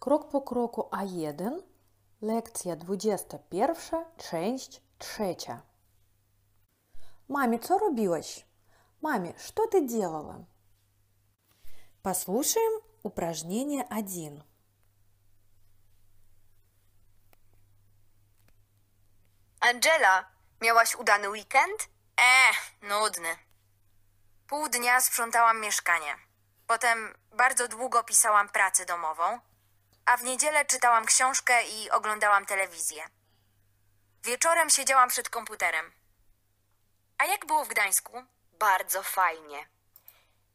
Krok po kroku A1, lekcja 21, część 3. Mami, co robiłeś? Mami, что ты делала? Послушаем упражнение 1. Angela, miałaś udany weekend? Eh, nudny. Pół dnia sprzątałam mieszkanie. Potem bardzo długo pisałam pracę domową a w niedzielę czytałam książkę i oglądałam telewizję. Wieczorem siedziałam przed komputerem. A jak było w Gdańsku? Bardzo fajnie.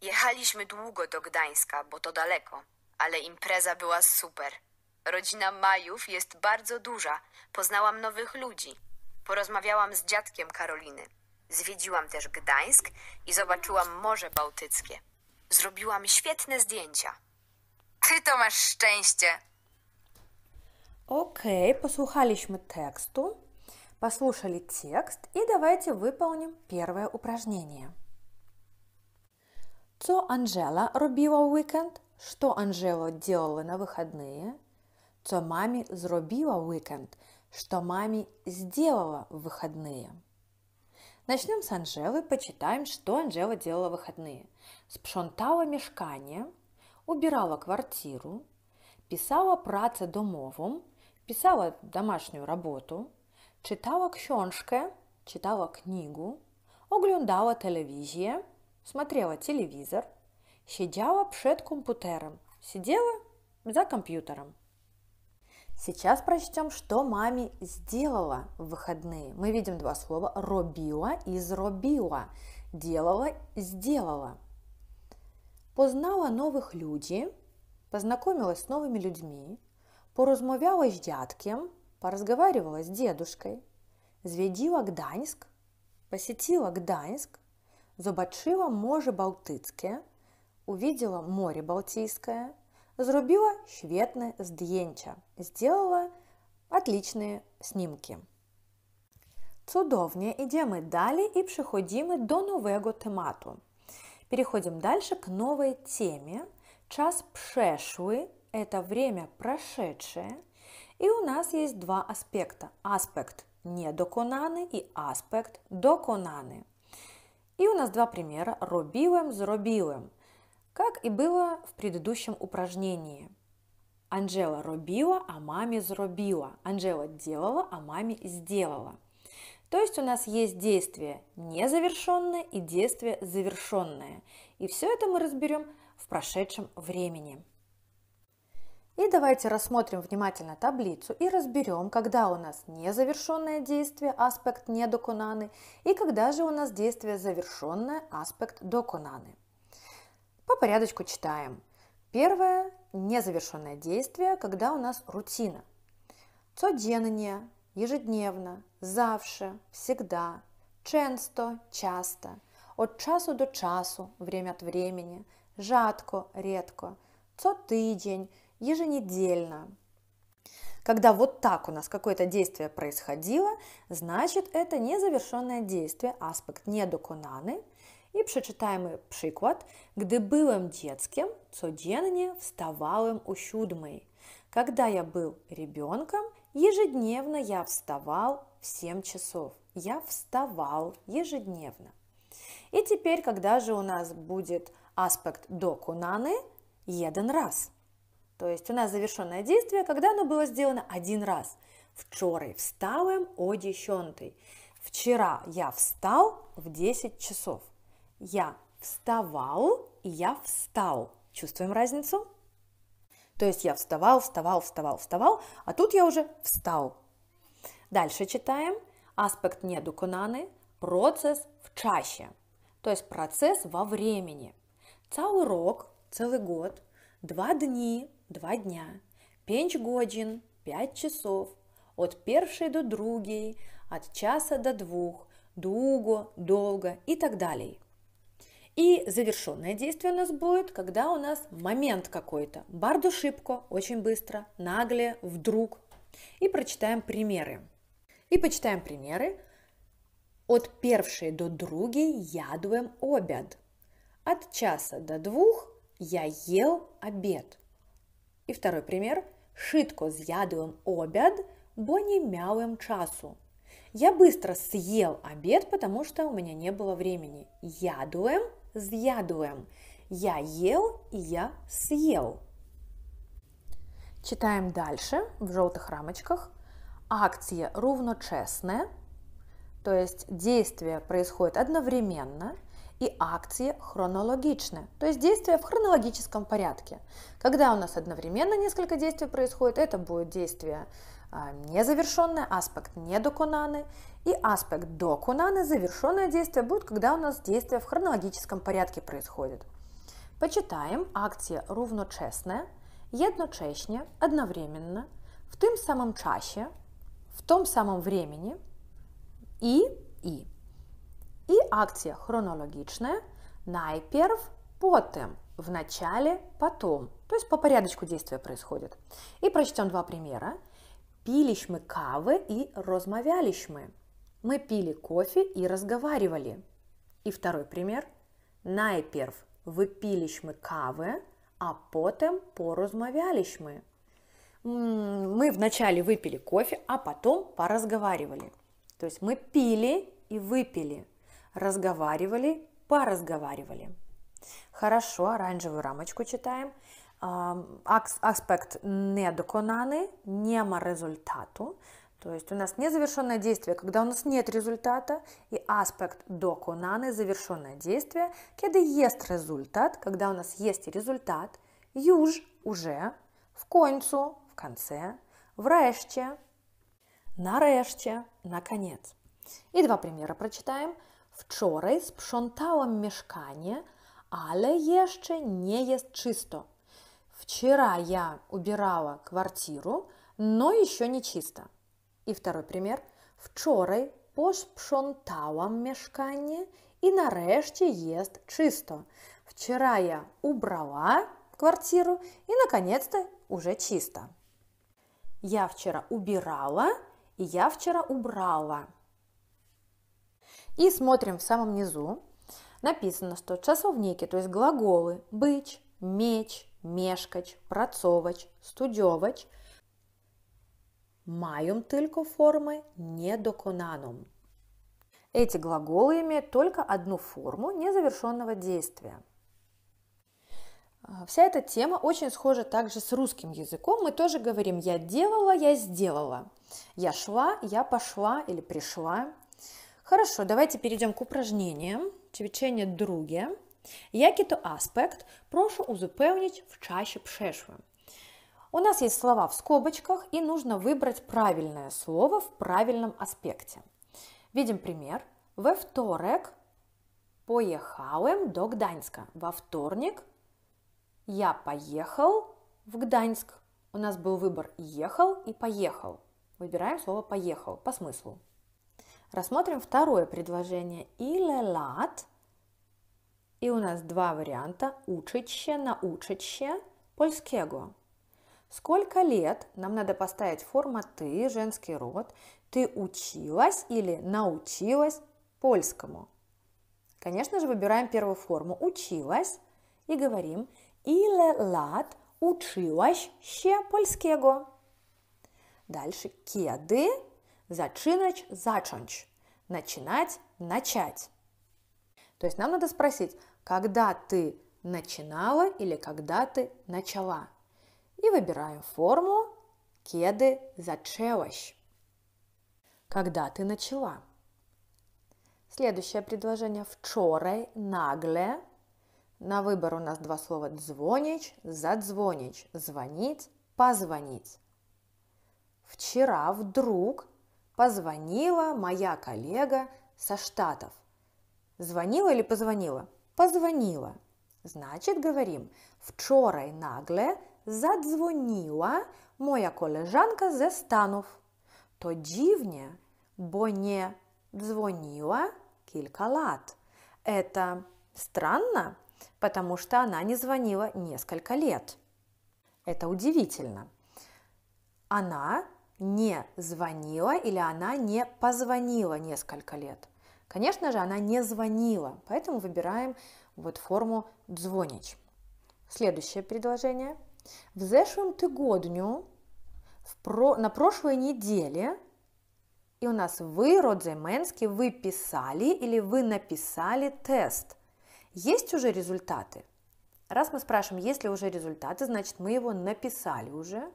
Jechaliśmy długo do Gdańska, bo to daleko, ale impreza była super. Rodzina Majów jest bardzo duża. Poznałam nowych ludzi. Porozmawiałam z dziadkiem Karoliny. Zwiedziłam też Gdańsk i zobaczyłam Morze Bałtyckie. Zrobiłam świetne zdjęcia. Ty to masz szczęście. Окей, okay, послухалищмы тексту, послушали текст и давайте выполним первое упражнение. Что Анжела робила в уикенд? Что Анжела делала на выходные? Что маме зробила в уикенд? Что маме сделала в выходные? Начнем с Анжелы, почитаем, что Анжела делала в выходные. Спшонтала мешкание – убирала квартиру, писала працę домовым, писала домашнюю работу, читала książkę, читала книгу, оглядала телевизию, смотрела телевизор, сидела пшет компьютером, сидела за компьютером. Сейчас прочтем, что маме сделала в выходные. Мы видим два слова «робила» и «зробила». «Делала» – «сделала» познала nowych людей, познакомилась с новыми людьми, порозмовляла с дядком, поразговаривала с дедушкой, зведила Гданьск, посетила Гданьск, зобачила море Балтицке, увидела море Балтийское, зробила шветне зденча, сделала отличные снимки. Цудовні, ідемо далі і переходимо до нового темату – Переходим дальше к новой теме. Час пшешвы – это время прошедшее. И у нас есть два аспекта. Аспект недоконаны и аспект доконаны. И у нас два примера робивым с как и было в предыдущем упражнении. Анжела робила, а маме зробила. Анжела делала, а маме сделала. То есть у нас есть действия незавершенные и действия завершенные. И все это мы разберем в прошедшем времени. И давайте рассмотрим внимательно таблицу и разберем, когда у нас незавершенное действие, аспект недокунаны, и когда же у нас действие завершенное, аспект докунаны. По порядочку читаем. Первое – незавершенное действие, когда у нас рутина. Цоденание, ежедневно, завше, всегда, ченсто, часто, от часу до часу, время от времени, жадко, редко, цотыдень, еженедельно. Когда вот так у нас какое-то действие происходило, значит это незавершенное действие, аспект недоконаны, И прочитаемый приклад, «Гди бивим детским, codziennie вставалым у siódmej. Когда я был ребенком, Ежедневно я вставал в 7 часов. Я вставал ежедневно. И теперь, когда же у нас будет аспект до кунаны, один раз. То есть у нас завершенное действие, когда оно было сделано один раз. Вчора вставаем о 10. Вчера я встал в 10 часов. Я вставал и я встал. Чувствуем разницу? То есть я вставал, вставал, вставал, вставал, а тут я уже встал. Дальше читаем. Аспект недоконаний – Процесс в чаще, то есть процесс во времени. Це урок, целый год, два дні, два дня, п'ять годин, п'ять часов, от первой до другой, от часа до двух, долго, долго и так далее. И завершенное действие у нас будет, когда у нас момент какой-то. Барду шибко, очень быстро, нагле, вдруг. И прочитаем примеры. И почитаем примеры. От первшей до другій ядуем обед. От часа до двух я ел обед. И второй пример. Шитко з'ядуем обед, бо не мяуем часу. Я быстро съел обед, потому что у меня не было времени. Ядуем з'ядłem. Я ел и я съел. Читаем дальше в желтых рамочках. Акция равночесная, то есть действие происходит одновременно, и акции хронологичны, то есть действия в хронологическом порядке. Когда у нас одновременно несколько действий происходит, это будет действие а, незавершенное, аспект недоконаны и аспект доконаны, завершенное действие будет, когда у нас действие в хронологическом порядке происходит. Почитаем акция «Równoczesne», «Jednocześnie», «Одновременно», «В тем самом чаще, «В том самом времени» и «И». И акция хронологичная «Найперв», «Потом», «В начале», «Потом». То есть по порядочку действия происходит. И прочтем два примера. Пилищмы кавы и розмовялищмы. Мы пили кофе и разговаривали. И второй пример. Найперв выпилищмы кавы, а потом порозмовялищмы. Мы вначале выпили кофе, а потом поразговаривали. То есть мы пили и выпили, разговаривали, поразговаривали. Хорошо, оранжевую рамочку читаем аспект недоконаний, нема результату. То есть у нас незавершенное действие, когда у нас нет результата, и аспект доконаний, завершенное действие, когда есть результат, когда у нас есть результат, юж уже, в концу, в конце, в на нарешті, наконец. И два приміри прочитаємо. Вчора спшонтала мешкання, але еще не есть чисто. Вчера я убирала квартиру, но еще не чисто. И второй пример. Вчора пош пшонтауам мешкання і нарешті ест чисто. Вчера я убрала квартиру и наконец-то уже чисто. Я вчера убирала и я вчера убрала. И смотрим в самом низу. Написано, что часовники, то есть глаголы «быч», «меч», мешкач, працовач, студьовач маем только формы недоконаном. Эти глаголы имеют только одну форму незавершенного действия. А, вся эта тема очень схожа также с русским языком. Мы тоже говорим «я делала», «я сделала», «я шла», «я пошла» или «пришла». Хорошо, давайте перейдем к упражнениям. Чвечение друге. Jaki to aspekt? Прошу узупевнить в чаще przeszłym. У нас есть слова в скобочках, и нужно выбрать правильное слово в правильном аспекте. Видим пример. Во вторек поехałem до Гданьска. Во вторник я поехал в Гданьск. У нас был выбор «ехал» и «поехал». Выбираем слово «поехал» по смыслу. Рассмотрим второе предложение. Или лад І у нас два варианта «учище», «научище», «польскего». Сколько лет нам надо поставить форма «ты», женский род, «ты училась» или «научилась» польскому. Конечно же, выбираем первую форму «училась» и говорим «ile Лад училась ще польskiego». Дальше «кеды» «зачинач» «зачонч» «начинать» «начать». То есть нам надо спросить – когда ты начинала или когда ты начала. И выбираем форму «Кеды зачелась», когда ты начала. Следующее предложение «вчорай нагле». На выбор у нас два слова «дзвонич», «задзвонич», «звонить», «позвонить». Вчера вдруг позвонила моя коллега со Штатов. Звонила или позвонила? позвонила. Значит, говорим, вчора нагле задзвонила моя колежанка зі станов. То дивне, бо не дзвонила кілька лат. Это странно, потому что она не звонила несколько лет. Это удивительно. Она не звонила или она не позвонила несколько лет. Конечно же, она не звонила, поэтому выбираем вот форму «дзвонить». Следующее предложение. В зешлым тыгодню, в на прошлой неделе, и у нас вы, родзайменский, вы писали или вы написали тест. Есть уже результаты? Раз мы спрашиваем, есть ли уже результаты, значит мы его написали уже.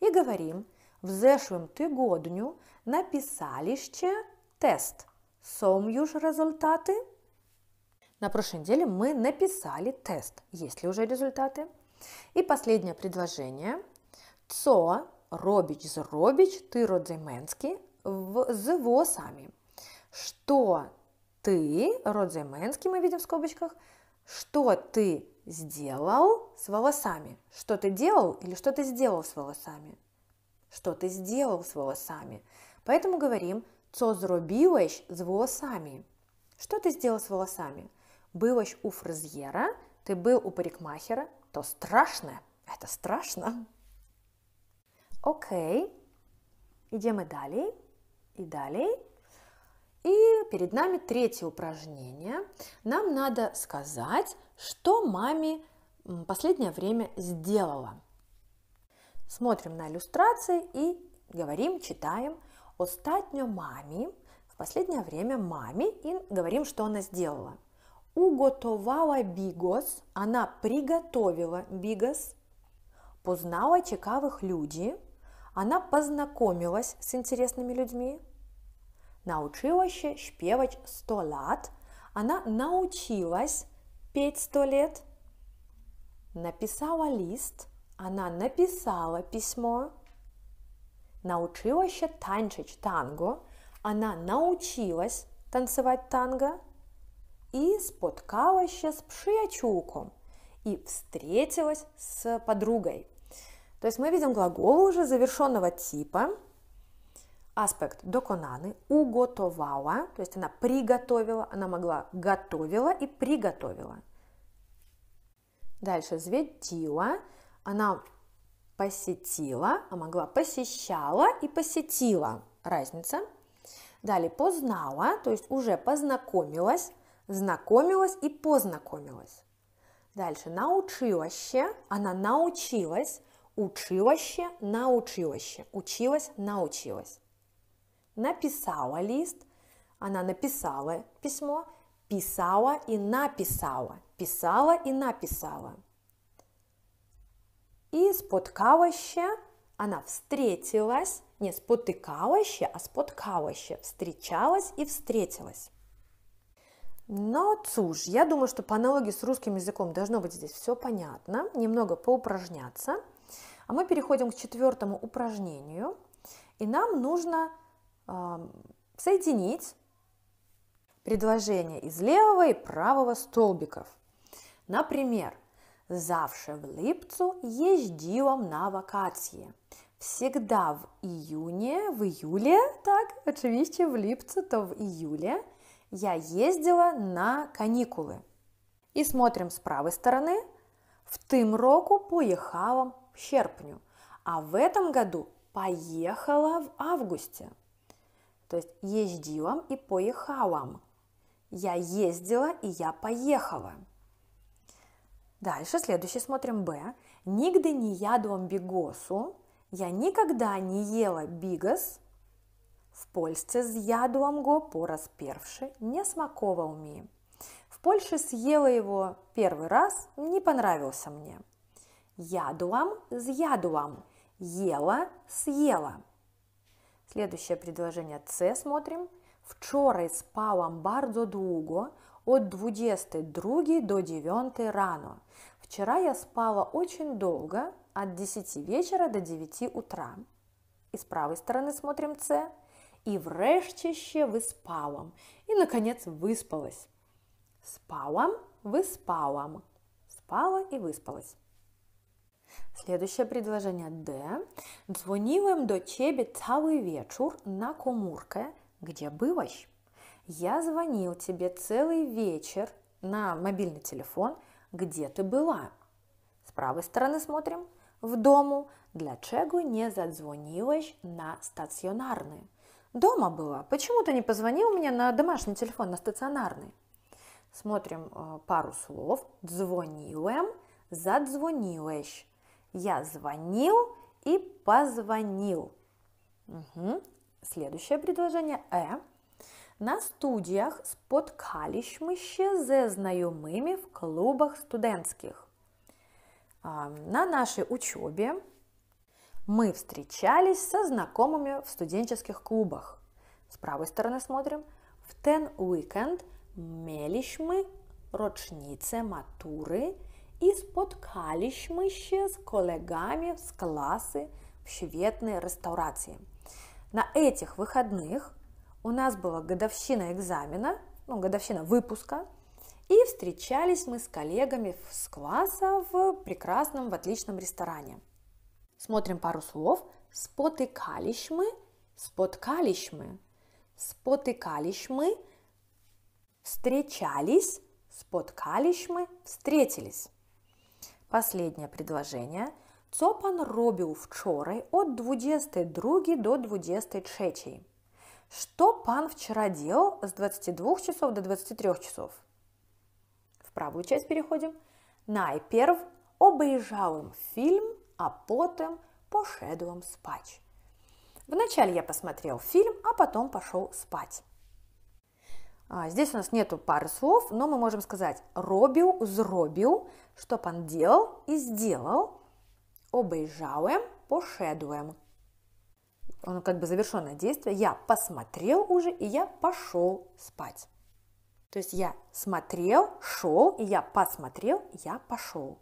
И говорим, в зешлым тыгодню написали ще тест – Some już результаты? На прошлой неделе мы написали тест. Есть ли уже результаты? И последнее предложение. Цо Робич, зробіч ты родзименский з восами. Что ты, родзименский мы видим в скобочках, что ты сделал с волосами. Что ты делал или что ты сделал с волосами? Что ты сделал с волосами? Поэтому говорим что zrobiłeś с волосами? Что ты сделал с волосами? Byłeś у fryzjera, ты был у парикмахера, то страшно, это страшно. Окей, okay. идем мы далее, и далее. И перед нами третье упражнение. Нам надо сказать, что маме последнее время сделала. Смотрим на иллюстрации и говорим, читаем – Остатньо мамі, в последнее время маме, и говорим, что она сделала. Уготовала бігос, она приготовила бігос, познала цікавих людей, она познакомилась с интересными людьми, научилась шпевать 100 лет, она научилась петь 100 лет, написала лист, она написала письмо, научилась się tańczyć tango. Она научилась танцевать танго и споткалась się с przyjaciółką и встретилась с подругой. То есть мы видим глагол уже завершенного типа, аспект доконаны, уготовала, то есть она приготовила, она могла готовила и приготовила. Дальше зведила, она посетила, а могла посещала и посетила. Разница. Далее познала, то есть уже познакомилась, знакомилась и познакомилась. Дальше научилась, она научилась, училась, научилась, училась, научилась. Написала лист, она написала письмо, писала и написала, писала и написала. И споткалоще, она встретилась, не спотыкалоще, а споткалоще, встречалась и встретилась. Но цуж, я думаю, что по аналогии с русским языком должно быть здесь все понятно, немного поупражняться. А мы переходим к четвертому упражнению, и нам нужно э, соединить предложения из левого и правого столбиков. Например, Завше в липцу jeździłam на wakacje. Всегда в июне, в июле, так, очевидно, в липце, то в июле я ездила на каникулы. И смотрим с правой стороны. В тым року поехала в черпню, а в этом году поехала в августе. То есть ездила и поехала. Я ездила и я поехала. Дальше, следующий смотрим Б. Нигде не ядом бигосу. Я никогда не ела бигос В Польше с з'ядувам го пораз першы, не смаковал ми. В Польше съела его первый раз, не понравился мне. Ядуам, з'ядуам. Ела, съела. Следующее предложение С смотрим. Вчора спалам бардо дуго, от 22 до 9 рано. Вчера я спала очень долго, от 10 вечера до 9 утра. И с правой стороны смотрим С. И врешті ще виспалом. И, наконец, выспалась. Спалом, выспалом. Спала и выспалась. Следующее предложение Д. Дзвонилем до тебе целый вечер на комурке, где бываешь. Я звонил тебе целый вечер на мобильный телефон, где ты была. С правой стороны смотрим, в дому. Для чего не задзвонилась на стационарный? Дома была. Почему ты не позвонил мне на домашний телефон, на стационарный? Смотрим э, пару слов. Дзвонилем, задзвонилась. Я звонил и позвонил. Угу. Следующее предложение. Э на studiach spotkaliśmy się ze znajomymi w klubach studenckich. На нашей учебе мы встречались со знакомыми в студенческих клубах. С правой стороны смотрим. В ten weekend mieliśmy rocznicę matury i spotkaliśmy się z kolegami z klasy в świetной restauracji. На этих выходных – у нас была годовщина экзамена, ну, годовщина выпуска, и встречались мы с коллегами с класса в прекрасном, в отличном ресторане. Смотрим пару слов. спотыкались мы, споткались мы, спотыкались мы, встречались, споткались мы, встретились. Последнее предложение. Цопан робил вчорай от други до 23. Что пан вчера делал с 22 часов до 23 часов? В правую часть переходим. Найперв обыжалым фильм, а потом пошедуем спать. Вначале я посмотрел фильм, а потом пошел спать. А, здесь у нас нету пары слов, но мы можем сказать «робил», «зробил», «что пан делал» и «сделал», «обыжалым», «пошедуем», ну, как бы завершенное действие, я посмотрел уже и я пошел спать. То есть я смотрел, шел, и я посмотрел, я пошел.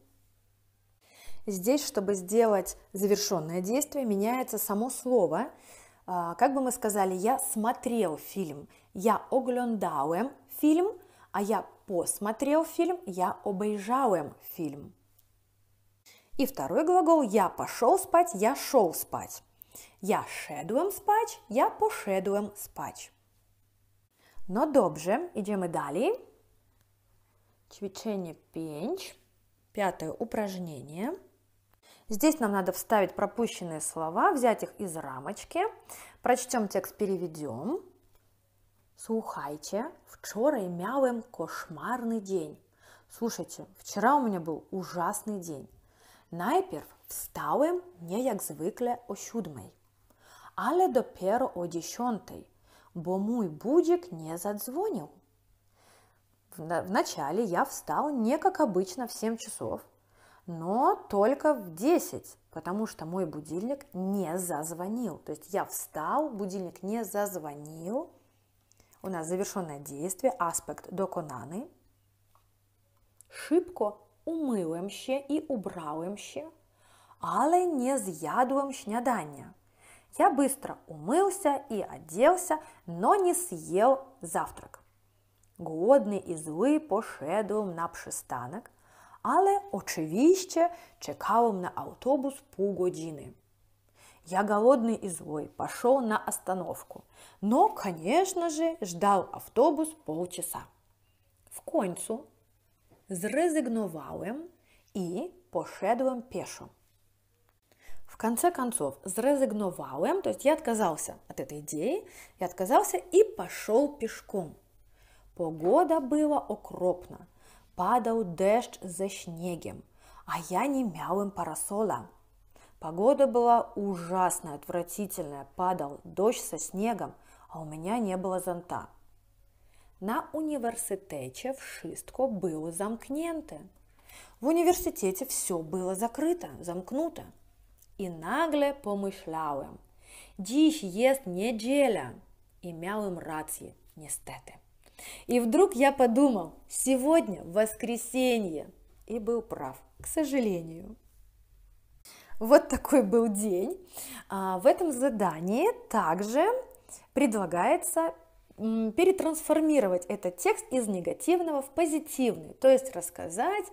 Здесь, чтобы сделать завершенное действие, меняется само слово. А, как бы мы сказали, я смотрел фильм, я оглендауем фильм, а я посмотрел фильм, я обижауем фильм. И второй глагол «я пошел спать», «я шел спать». Я Ja szedłem spać, ja poszedłem spać. No идем idziemy далее. Ćwiczenie 5. Пятое упражнение. Здесь нам надо вставить пропущенные слова, взять их из рамочки. Прочтем текст, переведем. Слухайте, вчера мялым кошмарный день. Слушайте, вчера у меня был ужасный день. Najpierw wstałem не jak zwykle o siódmej, ale dopiero o dziesiątej, bo mój budzik nie zadzwonił. Вначале я встал не как обычно в 7 часов, но только в 10, потому что мой будильник не зазвонил. То есть я встал, будильник не зазвонил. У нас завершенное действие, аспект доконаны. Шибко umyłem się i ubrałem się, ale nie zjadłem śniadania. Я быстро умылся и оделся, но не съел завтрак. Голодний і злий пошедуєм на пшестанок, але, очевидно, чекав на автобус погодини. Я голодный и злой, пошел на остановку, но, конечно же, ждал автобус полчаса. В концу Zrezygnowałem и пошедłem пешо. В конце концов, zrezygnowałem, то есть я отказался от этой идеи, я отказался и пошел пешком. Погода была окропна, падал дождь за снегом, а я не мялым парасола. Погода была ужасная, отвратительная, падал дождь со снегом, а у меня не было зонта. На университете вшистко было замкненте. В университете все было закрыто, замкнуто. И нагле помышляłem. Dziś jest неделя. И мял им рации, нестеты. И вдруг я подумал, сегодня воскресенье. И был прав, к сожалению. Вот такой был день. А, в этом задании также предлагается перетрансформировать этот текст из негативного в позитивный, то есть рассказать,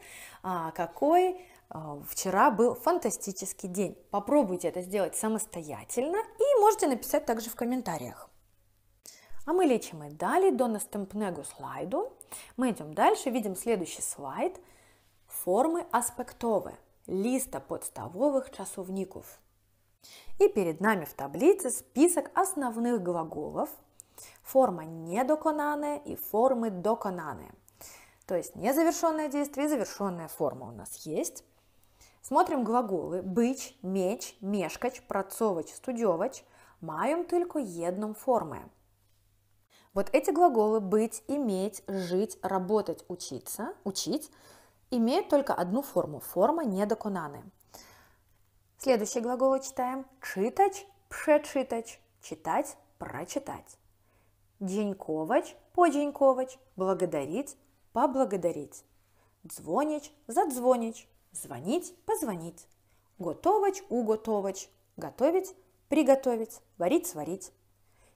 а, какой а, вчера был фантастический день. Попробуйте это сделать самостоятельно и можете написать также в комментариях. А мы лечим и далее до наступного слайду. Мы идем дальше, видим следующий слайд. Формы аспектовые листа подставовых часовников. И перед нами в таблице список основных глаголов – Форма недоконанная и формы доконанные. То есть незавершенное действие и завершенная форма у нас есть. Смотрим глаголы быч, меч, мешкач, працовач, студевач. Маем только едном формы. Вот эти глаголы быть, иметь, жить, работать, учиться, учить имеют только одну форму. Форма недоконаны. Следующие глаголы читаем. Читач, пшечитач. Читать, прочитать. Дзеньковач, подзеньковач, благодарить, поблагодарить. Дзвонич, задзвонич, звонить, позвонить. Готовач, уготовач, готовить, приготовить, варить, сварить.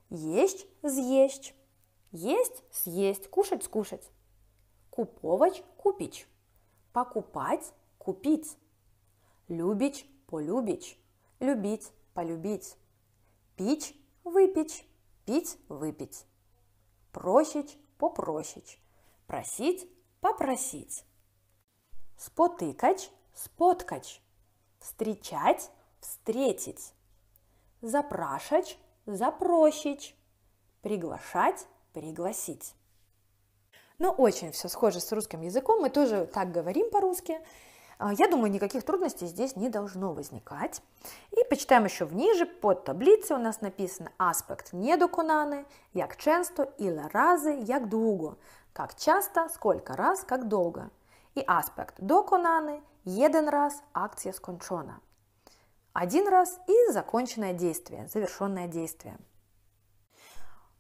Есть, съесть. Есть, съесть, кушать, скушать. Куповач, купич Покупать, купить. Любить, полюбить. Любить, полюбить. Пить, выпить. Пить, выпить просіч попросіч, прасіць попросіць. Спотыкать споткать. Встречать встретить. Запрашать запросить. Приглашать пригласить. Но ну, очень все схоже с русским языком. Мы тоже так говорим по-русски. А, я думаю, никаких трудностей здесь не должно возникать. И почитаем еще вніже под таблицей у нас написано аспект недокунаны, як часто, или разы, як долго, как часто, сколько раз, как долго. И аспект докунаны, один раз, акция скончена. Один раз и законченное действие, завершенное действие.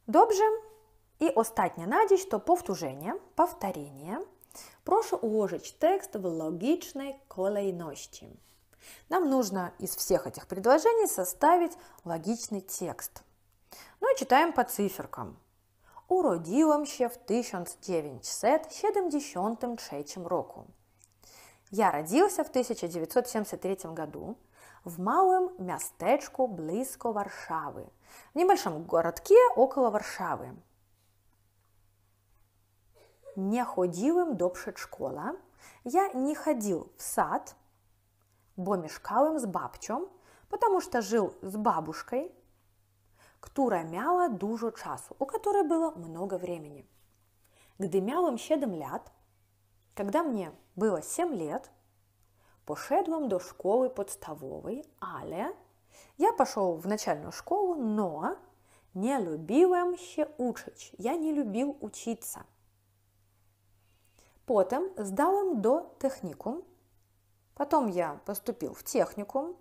Добже и остання надіч то повторение. повторення – Прошу уложить текст в логичной kolejności. Нам нужно из всех этих предложений составить логичный текст. Ну и читаем по циферкам. Уродилам ще в 1973 году. Я родился в 1973 году в малом мястечку близко Варшавы, в небольшом городке около Варшавы. Не ходил им до школа. Я не ходил в сад, бо мешкал им с бабчом, потому что жил с бабушкой, которая мяла дужу часу, у которой было много времени. мял им 7 lat, когда мне было 7 лет, пошедлом до школы подставовой, але я пошел в начальную школу, но не любил им еще учить. Я не любил учиться потом сдал им до техникум. Потом я поступил в техникум.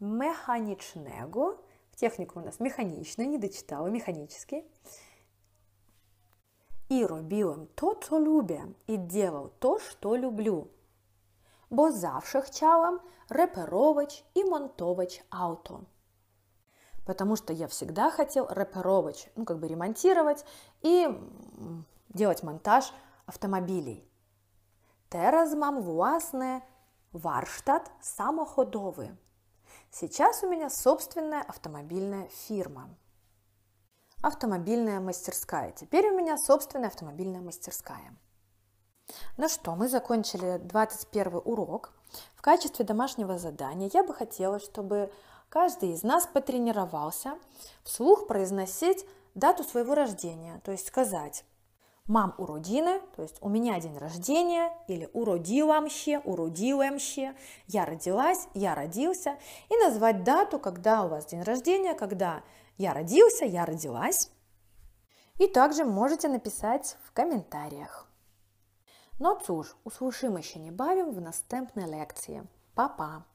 Механичнего. В техникум у нас механічний, не дочитала, механический. и робил им то, что любя, и делал то, что люблю. Бо завжди хотіла реперовач и монтовать авто. Потому что я всегда хотел реперовать, ну, как бы ремонтировать и делать монтаж автомобілі. Teraz mam własny warsztat samochodowy. Сейчас у меня собственная автомобильная фирма. Автомобильная мастерская. Теперь у меня собственная автомобильная мастерская. Ну что, мы закончили 21 урок. В качестве домашнего задания я бы хотела, чтобы каждый из нас потренировался вслух произносить дату своего рождения, то есть сказать мам у родины, то есть у меня день рождения, или уродиламще, уродилемще, я родилась, я родился, и назвать дату, когда у вас день рождения, когда я родился, я родилась. И также можете написать в комментариях. Но cóż, usłyszymy się niebawem w następnej lekcji. Pa, pa!